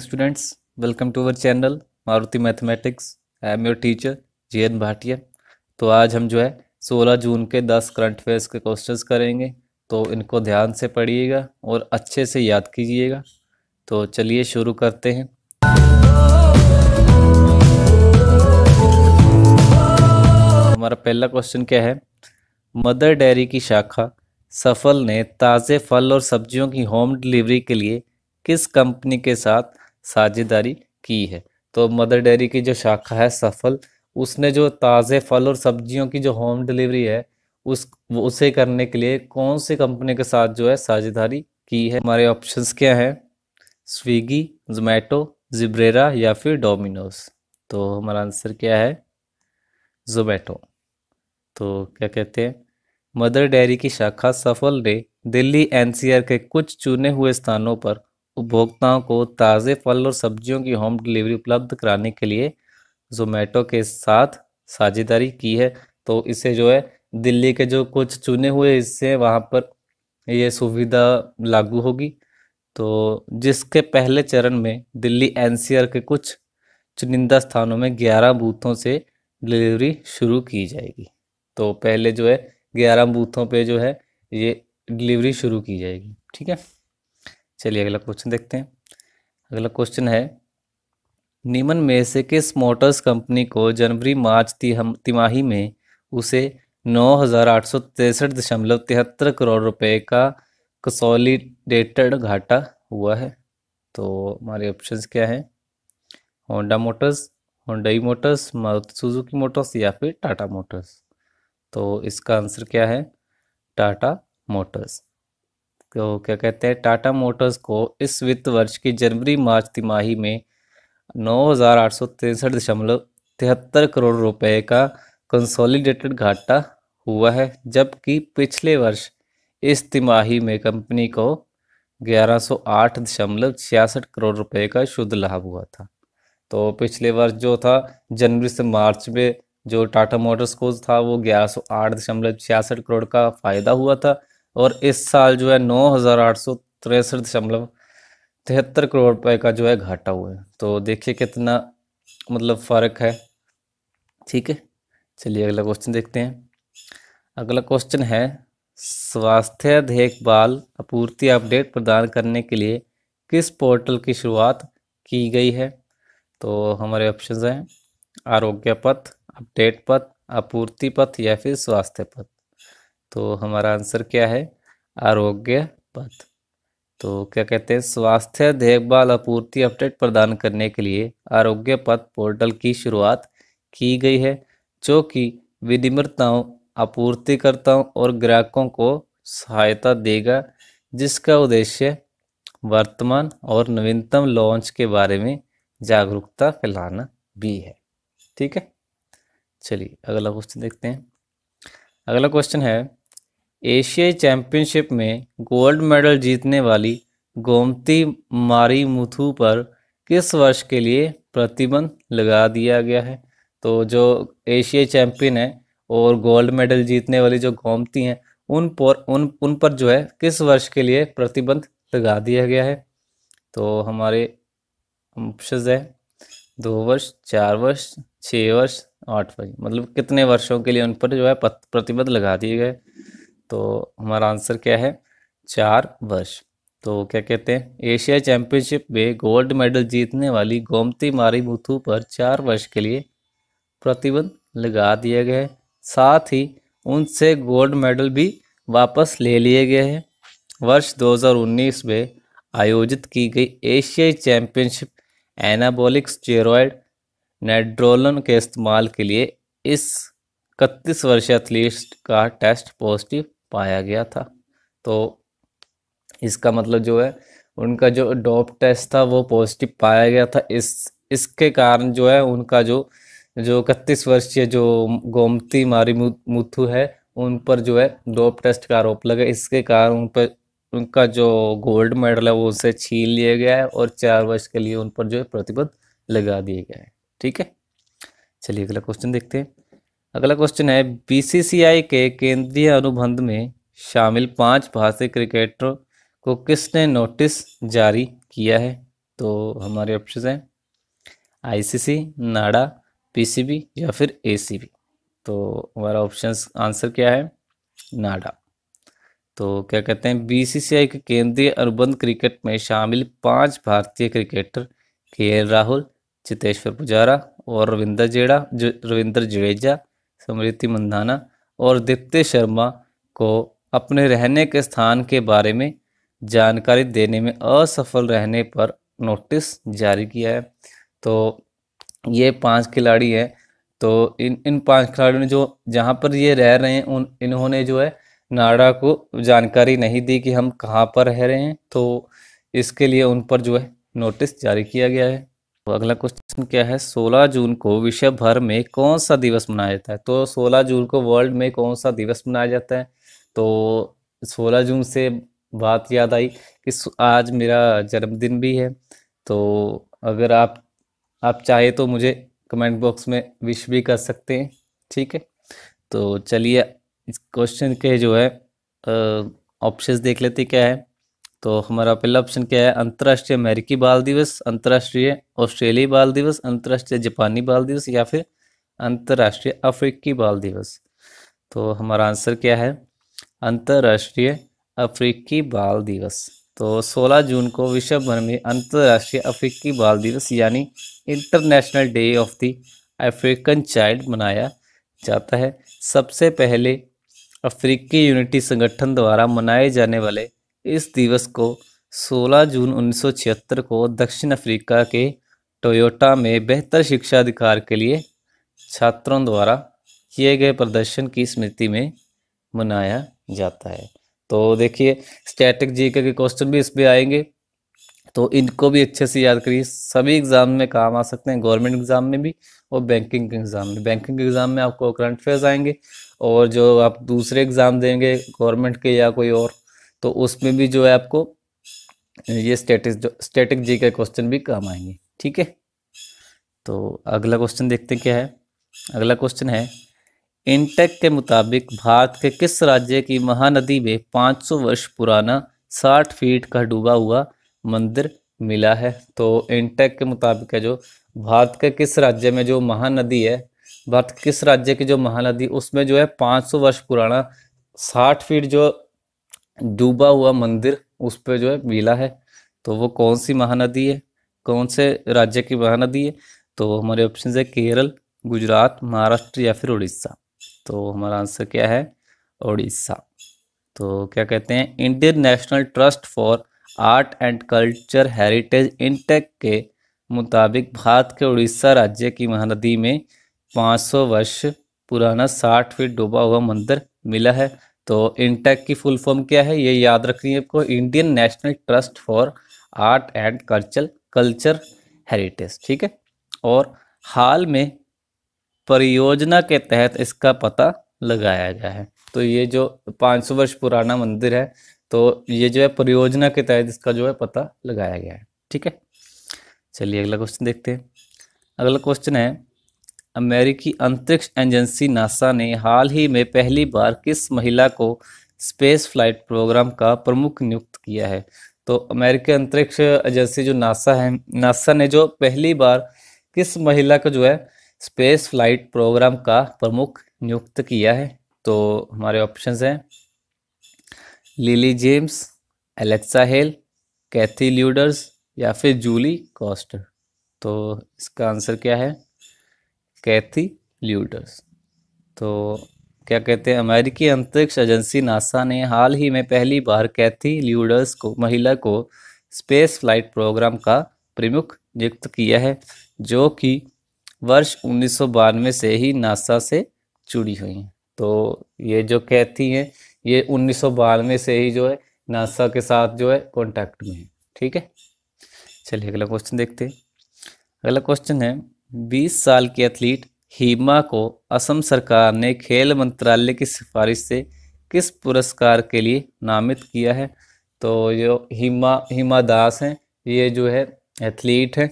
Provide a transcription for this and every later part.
Students welcome to our channel Maruti mathematics I am your teacher J N Bhatia तो आज हम जो है 16 जून के 10 करंट अफेयर्स के क्वेश्चंस करेंगे तो इनको ध्यान से पढ़िएगा और अच्छे से याद कीजिएगा तो चलिए शुरू करते हैं हमारा पहला क्वेश्चन क्या है मदर डेयरी की शाखा सफल ने ताज़े फल और सब्जियों की होम डिलीवरी के लिए किस कंपनी के साथ साझेदारी की है तो मदर डेयरी की जो शाखा है सफल उसने जो ताज़े फल और सब्जियों की जो होम डिलीवरी है उस उसे करने के लिए कौन सी कंपनी के साथ जो है साझेदारी की है हमारे ऑप्शंस क्या हैं स्विगी जोमेटो जिब्रेरा या फिर डोमिनोज तो हमारा आंसर क्या है जोमेटो तो क्या कहते हैं मदर डेयरी की शाखा सफल ने दिल्ली एनसीआर के कुछ चुने हुए स्थानों पर उपभोक्ताओं को ताज़े फल और सब्जियों की होम डिलीवरी उपलब्ध कराने के लिए जोमेटो के साथ साझेदारी की है तो इसे जो है दिल्ली के जो कुछ चुने हुए हिस्से वहाँ पर ये सुविधा लागू होगी तो जिसके पहले चरण में दिल्ली एनसीआर के कुछ चुनिंदा स्थानों में 11 बूथों से डिलीवरी शुरू की जाएगी तो पहले जो है 11 बूथों पे जो है ये डिलीवरी शुरू की जाएगी ठीक है चलिए अगला क्वेश्चन देखते हैं अगला क्वेश्चन है निमन में से किस मोटर्स कंपनी को जनवरी मार्च तिमाही में उसे नौ हज़ार आठ सौ तिरसठ दशमलव तिहत्तर करोड़ रुपए का कंसोलिडेटेड घाटा हुआ है तो हमारे ऑप्शन क्या हैं Honda motors Hyundai motors Maruti Suzuki motors या फिर टाटा मोटर्स तो इसका आंसर क्या है टाटा मोटर्स तो क्या कहते हैं टाटा मोटर्स को इस वित्त वर्ष की जनवरी मार्च तिमाही में नौ हज़ार आठ सौ तिरसठ दशमलव तिहत्तर करोड़ रुपए का कंसोलिडेटेड घाटा हुआ है जबकि पिछले वर्ष इस तिमाही में कंपनी को ग्यारह सौ आठ दशमलव छियासठ करोड़ रुपए का शुद्ध लाभ हुआ था तो पिछले वर्ष जो था जनवरी से मार्च में जो टाटा मोटर्स को था वो ग्यारह सौ आठ दशमलव छियासठ करोड़ का फ़ायदा हुआ था और इस साल जो है नौ हज़ार आठ सौ तिरसठ दशमलव तिहत्तर करोड़ रुपए का जो है घाटा हुआ है तो देखिए कितना मतलब फ़र्क है ठीक है चलिए अगला क्वेश्चन देखते हैं अगला क्वेश्चन है स्वास्थ्य देखभाल आपूर्ति अपडेट प्रदान करने के लिए किस पोर्टल की शुरुआत की गई है तो हमारे ऑप्शन हैं आरोग्य पथ अपडेट पथ आपूर्ति पथ या फिर स्वास्थ्य पथ तो हमारा आंसर क्या है आरोग्य पथ तो क्या कहते हैं स्वास्थ्य देखभाल आपूर्ति अपडेट प्रदान करने के लिए आरोग्य पथ पोर्टल की शुरुआत की गई है जो कि विनिम्रताओं आपूर्तिकर्ताओं और ग्राहकों को सहायता देगा जिसका उद्देश्य वर्तमान और नवीनतम लॉन्च के बारे में जागरूकता फैलाना भी है ठीक है चलिए अगला क्वेश्चन देखते हैं अगला क्वेश्चन है एशियाई चैंपियनशिप में गोल्ड मेडल जीतने वाली गोमती मारी मुथु पर किस वर्ष के लिए प्रतिबंध लगा दिया गया है तो जो एशियाई चैंपियन है और गोल्ड मेडल जीतने वाली जो गोमती हैं उन पर उन उन पर जो है किस वर्ष के लिए प्रतिबंध लगा दिया गया है तो हमारे ऑप्शन है दो वर्ष चार वर्ष छः वर्ष आठ वर्ष मतलब कितने वर्षों के लिए उन पर जो है प्रतिबंध लगा दिए गए तो हमारा आंसर क्या है चार वर्ष तो क्या कहते हैं एशिया चैंपियनशिप में गोल्ड मेडल जीतने वाली गोमती मारी बुथू पर चार वर्ष के लिए प्रतिबंध लगा दिया गया है साथ ही उनसे गोल्ड मेडल भी वापस ले लिए गए हैं वर्ष 2019 में आयोजित की गई एशियाई चैंपियनशिप एनाबोलिक स्टेरॉयड नेड्रोलन के इस्तेमाल के लिए इस इकतीस वर्षीय एथलीट का टेस्ट पॉजिटिव पाया गया था तो इसका मतलब जो है उनका जो डॉप टेस्ट था वो पॉजिटिव पाया गया था इस इसके कारण जो है उनका जो जो इकतीस वर्षीय जो गोमती मारी मुथु है उन पर जो है डोप टेस्ट का आरोप लगा इसके कारण उन पर उनका जो गोल्ड मेडल है वो उसे छीन लिया गया है और चार वर्ष के लिए उन पर जो है प्रतिबंध लगा दिया गया है ठीक है चलिए अगला क्वेश्चन देखते हैं अगला क्वेश्चन है बीसीसीआई के केंद्रीय अनुबंध में शामिल पांच भारतीय क्रिकेटरों को किसने नोटिस जारी किया है तो हमारे ऑप्शन हैं आईसीसी नाडा पीसीबी या फिर एसीबी तो हमारा ऑप्शन आंसर क्या है नाडा तो क्या कहते हैं बीसीसीआई के केंद्रीय अनुबंध क्रिकेट में शामिल पांच भारतीय क्रिकेटर के राहुल चितेश्वर पुजारा और रविंदर जेड़ा रविंदर जडेजा समृति मंधाना और दीप्ति शर्मा को अपने रहने के स्थान के बारे में जानकारी देने में असफल रहने पर नोटिस जारी किया है तो ये पांच खिलाड़ी हैं तो इन इन पांच खिलाड़ियों ने जो जहाँ पर ये रह रहे हैं उन इन्होंने जो है नाडा को जानकारी नहीं दी कि हम कहाँ पर रह रहे हैं तो इसके लिए उन पर जो है नोटिस जारी किया गया है तो अगला क्वेश्चन क्या है 16 जून को विश्व भर में कौन सा दिवस मनाया जाता है तो 16 जून को वर्ल्ड में कौन सा दिवस मनाया जाता है तो 16 जून से बात याद आई कि आज मेरा जन्मदिन भी है तो अगर आप आप चाहे तो मुझे कमेंट बॉक्स में विश भी कर सकते हैं ठीक है तो चलिए इस क्वेश्चन के जो है ऑप्शंस देख लेते क्या है तो हमारा पहला ऑप्शन क्या है अंतर्राष्ट्रीय अमेरिकी बाल दिवस अंतर्राष्ट्रीय ऑस्ट्रेलियाई बाल दिवस अंतर्राष्ट्रीय जापानी बाल दिवस या फिर अंतर्राष्ट्रीय अफ्रीकी बाल दिवस तो हमारा आंसर क्या है अंतर्राष्ट्रीय अफ्रीकी बाल दिवस तो 16 जून को विश्व भर में अंतर्राष्ट्रीय अफ्रीकी बाल दिवस यानी international day of the African child मनाया जाता है सबसे पहले अफ्रीकी यूनिटी संगठन द्वारा मनाए जाने वाले इस दिवस को 16 जून 1976 को दक्षिण अफ्रीका के टोयोटा में बेहतर शिक्षा अधिकार के लिए छात्रों द्वारा किए गए प्रदर्शन की स्मृति में मनाया जाता है तो देखिए स्टैटिक जी के क्वेश्चन भी इसमें आएंगे तो इनको भी अच्छे से याद करिए सभी एग्ज़ाम में काम आ सकते हैं गवर्नमेंट एग्ज़ाम में भी और बैंकिंग के एग्ज़ाम में बैंकिंग के एग्ज़ाम में आपको करंट अफेयर्स आएंगे और जो आप दूसरे एग्ज़ाम देंगे गवर्नमेंट के या कोई और तो उसमें भी जो है आपको ये स्टेटिक स्टेटिक जी के क्वेश्चन भी काम आएंगे ठीक है तो अगला क्वेश्चन देखते हैं क्या है अगला क्वेश्चन है इनटेक के मुताबिक भारत के किस राज्य की महानदी में 500 वर्ष पुराना 60 फीट का डूबा हुआ मंदिर मिला है तो इनटेक के मुताबिक है जो भारत के किस राज्य में जो महानदी है भारत किस राज्य की जो महानदी उसमें जो है 500 वर्ष पुराना 60 फीट जो डूबा हुआ मंदिर उस पर जो है मिला है तो वो कौन सी महानदी है कौन से राज्य की महानदी है तो हमारे ऑप्शन है केरल गुजरात महाराष्ट्र या फिर उड़ीसा तो हमारा आंसर क्या है उड़ीसा तो क्या कहते हैं Indian national trust for art and culture heritage INTACH के मुताबिक भारत के उड़ीसा राज्य की महानदी में 500 वर्ष पुराना 60 फीट डूबा हुआ मंदिर मिला है तो इंटेक की फुल फॉर्म क्या है ये याद रखनी है आपको Indian national trust for art and culture culture heritage ठीक है और हाल में परियोजना के तहत इसका पता लगाया गया है तो ये जो 500 वर्ष पुराना मंदिर है तो ये जो है परियोजना के तहत इसका जो है पता लगाया गया है ठीक है चलिए अगला क्वेश्चन देखते हैं अगला क्वेश्चन है अमेरिकी अंतरिक्ष एजेंसी नासा ने हाल ही में पहली बार किस महिला को स्पेस फ्लाइट प्रोग्राम का प्रमुख नियुक्त किया है तो अमेरिकी अंतरिक्ष एजेंसी जो नासा है नासा ने जो पहली बार किस महिला को जो है स्पेस फ्लाइट प्रोग्राम का प्रमुख नियुक्त किया है तो हमारे ऑप्शंस हैं Lily James Alexa Hale Kathy Lueders या फिर जूली कॉस्टर तो इसका आंसर क्या है कैथी ल्यूडर्स तो क्या कहते हैं अमेरिकी अंतरिक्ष एजेंसी नासा ने हाल ही में पहली बार कैथी ल्यूडर्स को महिला को स्पेस फ्लाइट प्रोग्राम का प्रमुख नियुक्त किया है जो कि वर्ष उन्नीस से ही नासा से जुड़ी हुई हैं तो ये जो कैथी हैं ये उन्नीस से ही जो है नासा के साथ जो है कॉन्टैक्ट में है ठीक है चलिए अगला क्वेश्चन देखते हैं अगला क्वेश्चन है 20 साल की एथलीट हीमा को असम सरकार ने खेल मंत्रालय की सिफारिश से किस पुरस्कार के लिए नामित किया है तो जो हीमा हीमा दास हैं ये जो है एथलीट हैं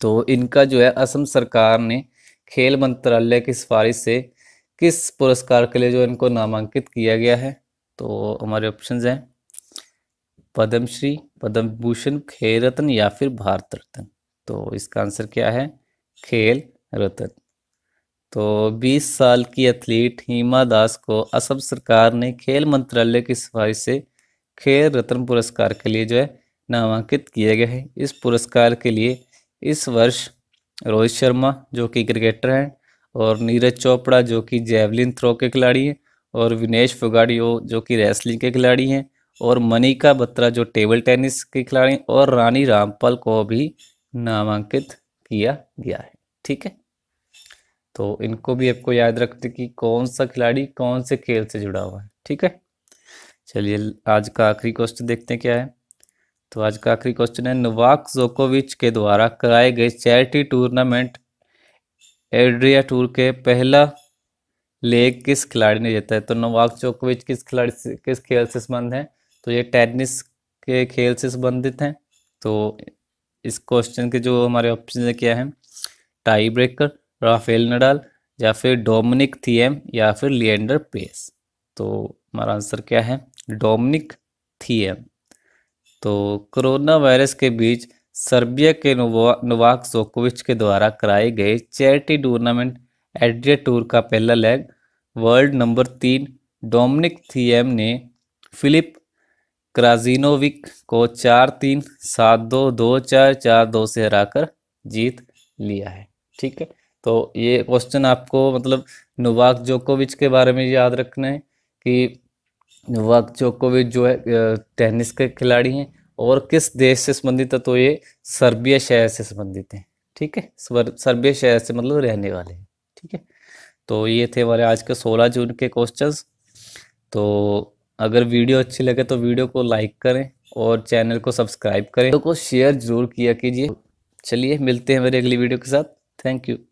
तो इनका जो है असम सरकार ने खेल मंत्रालय की सिफारिश से किस पुरस्कार के लिए जो इनको नामांकित किया गया है तो हमारे ऑप्शंस हैं पद्मश्री पद्म भूषण खेल रत्न या फिर भारत रत्न तो इसका आंसर क्या है खेल रतन तो 20 साल की एथलीट हीमा दास को असम सरकार ने खेल मंत्रालय की सिफारिश से खेल रत्न पुरस्कार के लिए जो है नामांकित किया गया है इस पुरस्कार के लिए इस वर्ष रोहित शर्मा जो कि क्रिकेटर हैं और नीरज चोपड़ा जो कि जेवलिन थ्रो के खिलाड़ी हैं और विनेश फोगाडियो जो कि रेसलिंग के खिलाड़ी हैं और मनिका बत्रा जो टेबल टेनिस के खिलाड़ी और रानी रामपाल को भी नामांकित किया गया है ठीक है तो इनको भी आपको याद रखते कि कौन सा खिलाड़ी कौन से खेल से जुड़ा हुआ है ठीक है चलिए आज का आखिरी क्वेश्चन देखते हैं क्या है तो आज का आखिरी क्वेश्चन है नोवाक जोकोविच के द्वारा कराए गए चैरिटी टूर्नामेंट एड्रिया टूर के पहला लेग किस खिलाड़ी ने जीता है तो नोवाक जोकोविच किस खिलाड़ी से किस खेल से संबंध है तो ये टेनिस के खेल से संबंधित हैं तो इस क्वेश्चन के जो हमारे ऑप्शन क्या हैं टाई ब्रेकर राफेल नडाल या फिर डोमिनिक थीएम या फिर लिएंडर पेस तो हमारा आंसर क्या है डोमिनिक थीएम तो कोरोना वायरस के बीच सर्बिया के नोवाक जोकोविच के द्वारा कराए गए चैरिटी टूर्नामेंट एड्रिया टूर का पहला लेग वर्ल्ड नंबर तीन डोमिनिक थीएम ने फिलिप क्राजिनोविक को चार तीन सात दो दो चार चार दो से हराकर जीत लिया है ठीक है तो ये क्वेश्चन आपको मतलब नोवाक जोकोविच के बारे में याद रखना है कि नोवाक जोकोविच जो है टेनिस के खिलाड़ी हैं और किस देश से संबंधित है तो ये सर्बिया शहर से संबंधित हैं ठीक है सर्बिया शहर से मतलब रहने वाले हैं ठीक है तो ये थे हमारे आज के सोलह जून के क्वेश्चंस तो अगर वीडियो अच्छी लगे तो वीडियो को लाइक करें और चैनल को सब्सक्राइब करें तो को शेयर जरूर किया कीजिए चलिए मिलते हैं मेरे अगली वीडियो के साथ Thank you.